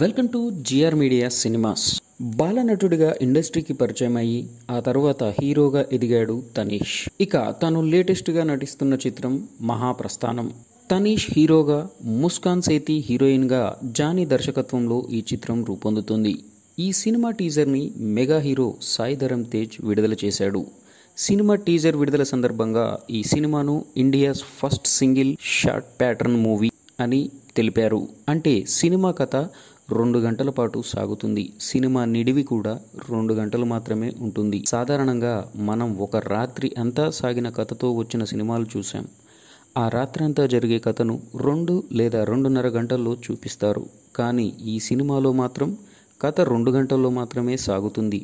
welcome to GR media cinemas బాలనటుడిగా ఇండస్ట్రీకి పరిచయం అయ్యి ఆ తర్వాత హీరోగా ఎదిగాడు తనీష్ ఇక తను లేటెస్ట్గా నటిస్తున్న చిత్రం మహాప్రస్థానం తనీష్ హీరోగా ముస్కాన్ సేతి హీరోయిన్గా జానీ దర్శకత్వంలో ఈ చిత్రం రూపొందుతుంది ఈ సినిమా టీజర్ని మెగా హీరో సాయి ధరమ్ తేజ్ విడుదల చేశాడు సినిమా టీజర్ విడుదల సందర్భంగా ఈ సినిమాను India's first single short pattern movie అని తెలిపారు అంటే సినిమా కథ రెండు గంటల పాటు సాగుతుంది సినిమా నిడివి కూడా రెండు గంటలు మాత్రమే ఉంటుంది సాధారణంగా మనం ఒక రాత్రి అంతా సాగిన కథతో వచ్చిన సినిమాలు చూసాం ఆ రాత్రంతా జరిగే కథను రెండు లేదా రెండున్నర గంటల్లో చూపిస్తారు కానీ ఈ సినిమాలో మాత్రం కథ రెండు గంటల్లో మాత్రమే సాగుతుంది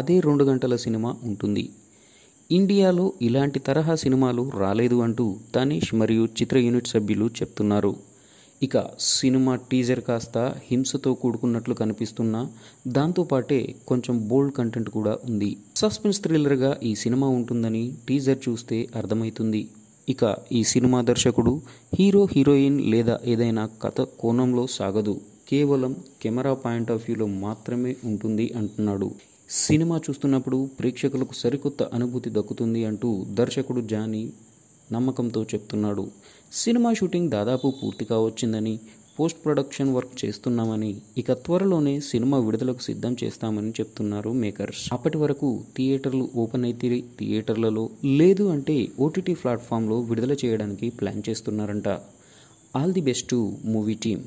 అదే రెండు గంటల సినిమా ఉంటుంది ఇండియాలో ఇలాంటి తరహా సినిమాలు రాలేదు అంటూ తనీష్ మరియు చిత్ర యూనిట్ సభ్యులు చెప్తున్నారు ఇక సినిమా టీజర్ కాస్త హింసతో కూడుకున్నట్లు కనిపిస్తున్నా దాంతోపాటే కొంచెం బోల్డ్ కంటెంట్ కూడా ఉంది సస్పెన్స్ థ్రిల్లర్గా ఈ సినిమా ఉంటుందని టీజర్ చూస్తే అర్థమవుతుంది ఇక ఈ సినిమా దర్శకుడు హీరో హీరోయిన్ లేదా ఏదైనా కథ కోణంలో సాగదు కేవలం కెమెరా పాయింట్ ఆఫ్ వ్యూలో మాత్రమే ఉంటుంది అంటున్నాడు సినిమా చూస్తున్నప్పుడు ప్రేక్షకులకు సరికొత్త అనుభూతి దక్కుతుంది అంటూ దర్శకుడు జానీ నమ్మకంతో చెప్తున్నాడు సినిమా షూటింగ్ దాదాపు పూర్తిగా వచ్చిందని పోస్ట్ ప్రొడక్షన్ వర్క్ చేస్తున్నామని ఇక త్వరలోనే సినిమా విడుదలకు సిద్ధం చేస్తామని చెప్తున్నారు మేకర్స్ అప్పటి వరకు థియేటర్లు ఓపెన్ అయితే థియేటర్లలో లేదు అంటే ఓటీటీ ప్లాట్ఫామ్లో విడుదల చేయడానికి ప్లాన్ చేస్తున్నారంట all the best movie team